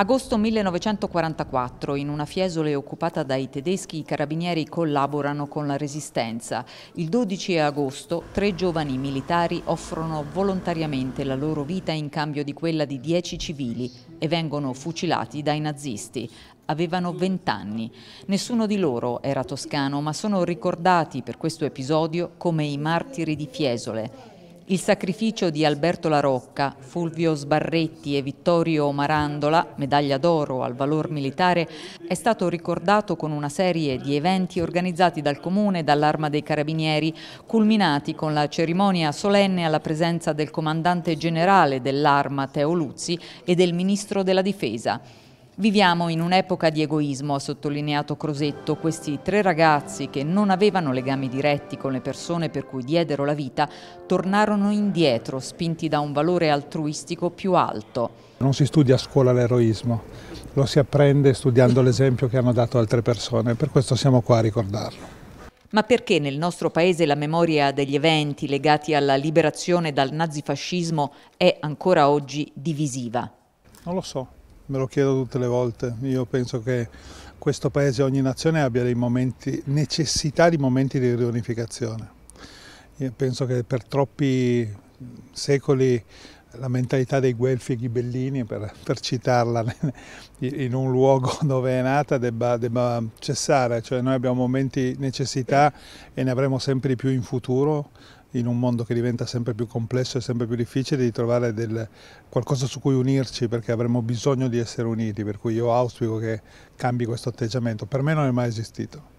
Agosto 1944, in una fiesole occupata dai tedeschi, i carabinieri collaborano con la resistenza. Il 12 agosto, tre giovani militari offrono volontariamente la loro vita in cambio di quella di dieci civili e vengono fucilati dai nazisti. Avevano vent'anni. Nessuno di loro era toscano, ma sono ricordati per questo episodio come i martiri di Fiesole. Il sacrificio di Alberto La Rocca, Fulvio Sbarretti e Vittorio Marandola, medaglia d'oro al valor militare, è stato ricordato con una serie di eventi organizzati dal Comune e dall'Arma dei Carabinieri, culminati con la cerimonia solenne alla presenza del comandante generale dell'Arma Teo Luzzi e del Ministro della Difesa. Viviamo in un'epoca di egoismo, ha sottolineato Crosetto. Questi tre ragazzi che non avevano legami diretti con le persone per cui diedero la vita, tornarono indietro, spinti da un valore altruistico più alto. Non si studia a scuola l'eroismo, lo si apprende studiando l'esempio che hanno dato altre persone, per questo siamo qua a ricordarlo. Ma perché nel nostro paese la memoria degli eventi legati alla liberazione dal nazifascismo è ancora oggi divisiva? Non lo so, me lo chiedo tutte le volte. Io penso che questo paese, ogni nazione abbia dei momenti, necessità di momenti di riunificazione. Io penso che per troppi secoli la mentalità dei guelfi e ghibellini, per, per citarla, in un luogo dove è nata debba, debba, cessare, cioè noi abbiamo momenti necessità e ne avremo sempre di più in futuro, in un mondo che diventa sempre più complesso e sempre più difficile, di trovare del, qualcosa su cui unirci perché avremo bisogno di essere uniti, per cui io auspico che cambi questo atteggiamento, per me non è mai esistito.